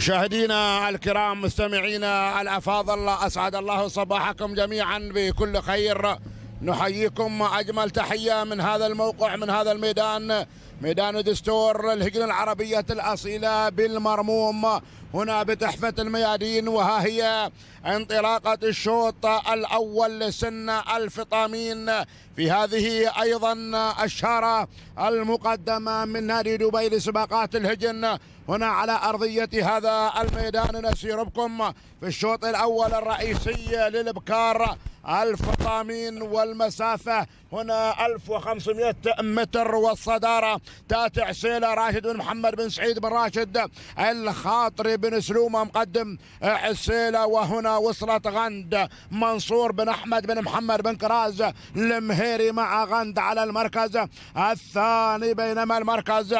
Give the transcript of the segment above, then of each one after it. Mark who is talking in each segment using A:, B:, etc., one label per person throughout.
A: مشاهدينا الكرام مستمعينا الافاضل اسعد الله صباحكم جميعا بكل خير نحييكم اجمل تحيه من هذا الموقع من هذا الميدان ميدان دستور الهجنة العربية الأصيلة بالمرموم هنا بتحفة الميادين وها هي انطلاقة الشوط الأول لسن الفطامين في هذه أيضا الشارة المقدمة من نادي دبي لسباقات الهجن هنا على أرضية هذا الميدان نسيربكم في الشوط الأول الرئيسي للبكار الفطامين والمسافة هنا 1500 متر والصدارة تاتع سيلة راشد بن محمد بن سعيد بن راشد الخاطري بن سلومة مقدم حسيلة وهنا وصلت غند منصور بن أحمد بن محمد بن كراز المهيري مع غند على المركز الثاني بينما المركز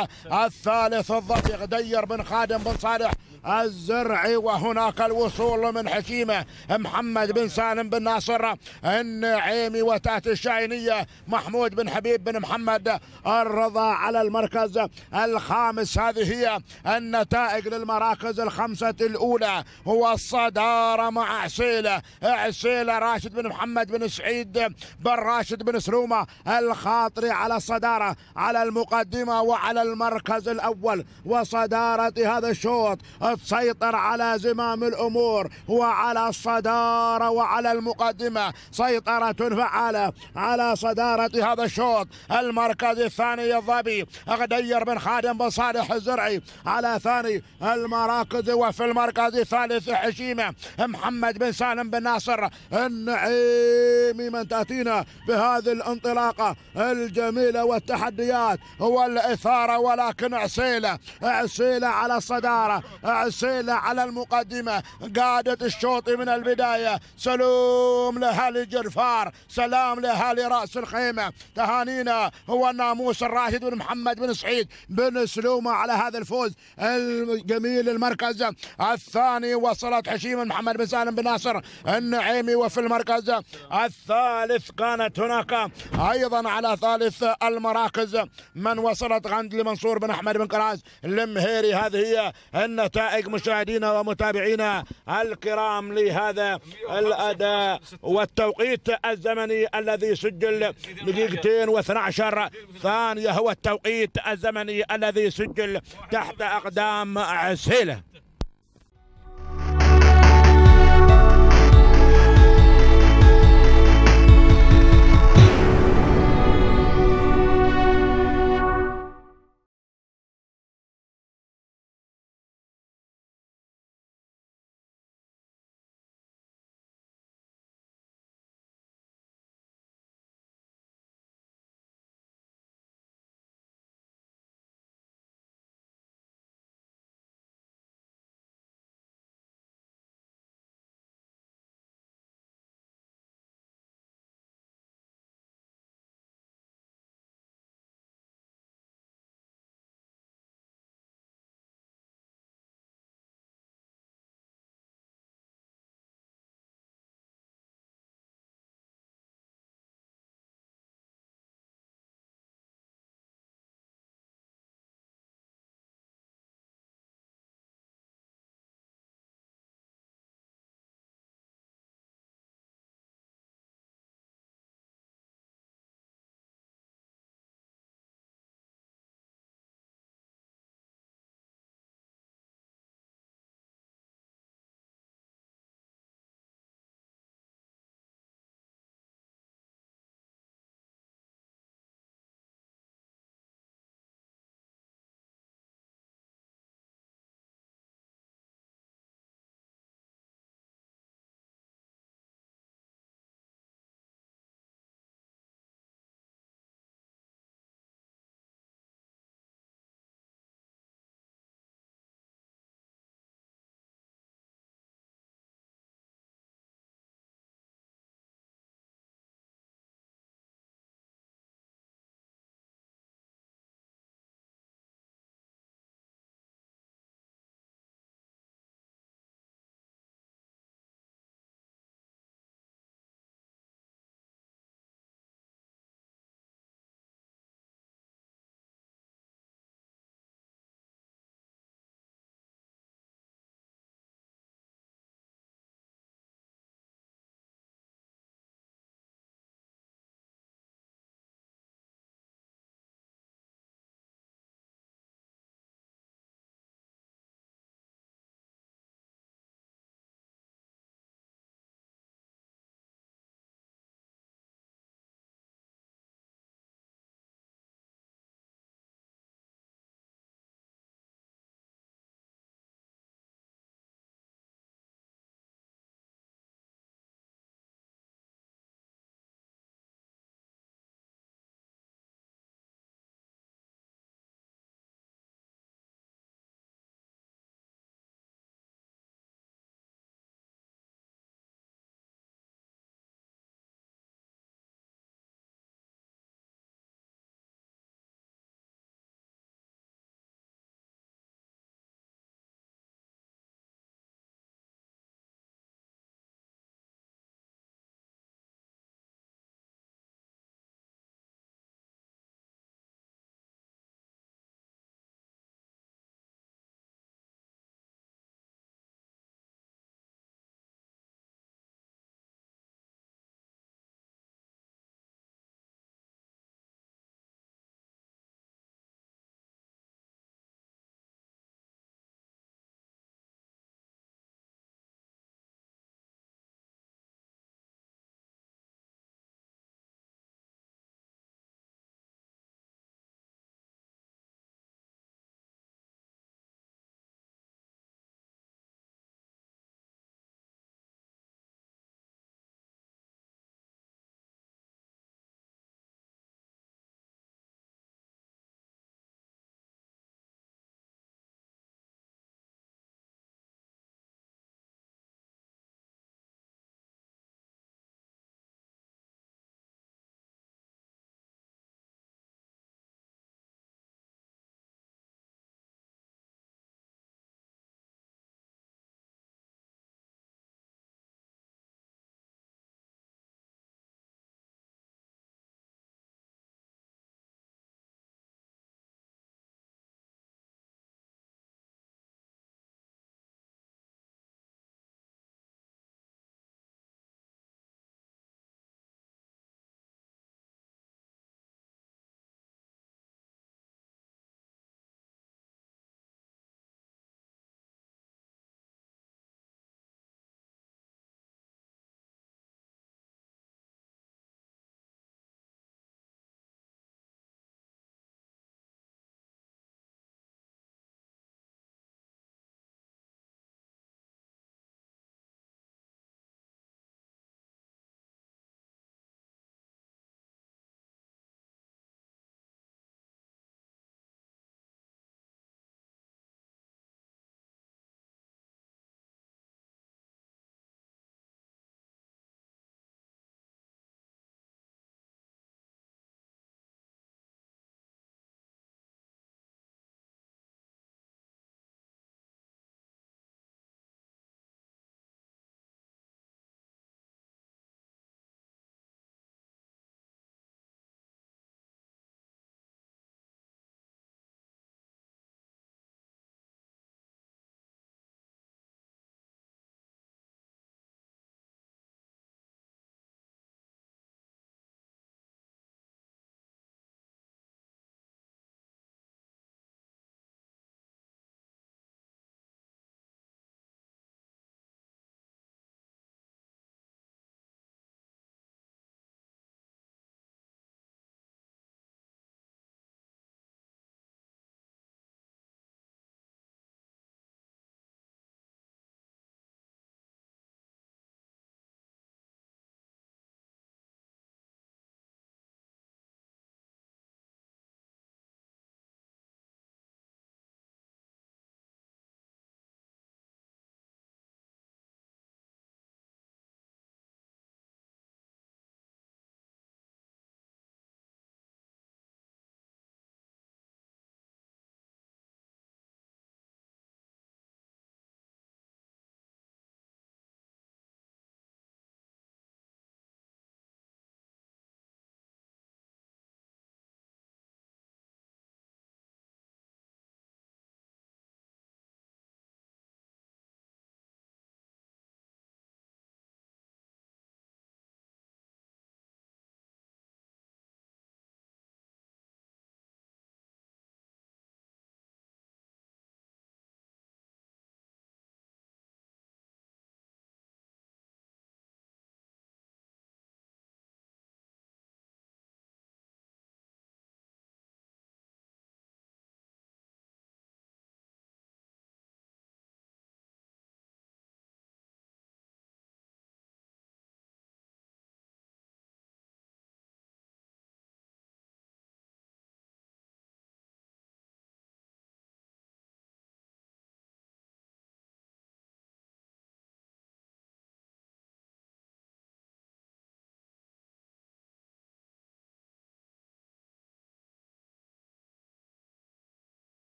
A: الثالث الضفيق دير بن خادم بن صالح الزرعي وهناك الوصول من حكيمة محمد بن سالم بن ناصر النعيمي وتات الشاينية محمود بن حبيب بن محمد الرضا على المركز الخامس هذه هي النتائج للمراكز الخمسة الأولى هو الصدارة مع عسيلة عسيلة راشد بن محمد بن سعيد بن راشد بن سلومة الخاطري على الصدارة على المقدمة وعلى المركز الأول وصدارة هذا الشوط قد سيطر على زمام الأمور وعلى الصدارة وعلى المقدمة سيطرة فعالة على صدارة هذا الشوط المركز الثاني الظبي غدير بن خادم بن صالح الزرعي على ثاني المراكز وفي المركز الثالث حشيمة محمد بن سالم بن ناصر النعيمي من تأتينا بهذه الانطلاقة الجميلة والتحديات والإثارة ولكن عسيلة عسيلة على الصدارة عسيلة على المقدمة قادة الشوط من البداية سلوم لهالي جرفار سلام لهالي رأس الخيمة تهانينا هو الناموس الراشد بن محمد بن سعيد بن سلومة على هذا الفوز الجميل المركز الثاني وصلت حشيم محمد بن سالم بن ناصر النعيمي وفي المركز الثالث كانت هناك أيضا على ثالث المراكز من وصلت غند لمنصور بن أحمد بن قراز المهيري هذه هي النتائج دقائق مشاهدينا ومتابعينا الكرام لهذا الاداء والتوقيت الزمني الذي سجل دقيقتين و12 ثانيه هو التوقيت الزمني الذي سجل تحت اقدام عسيله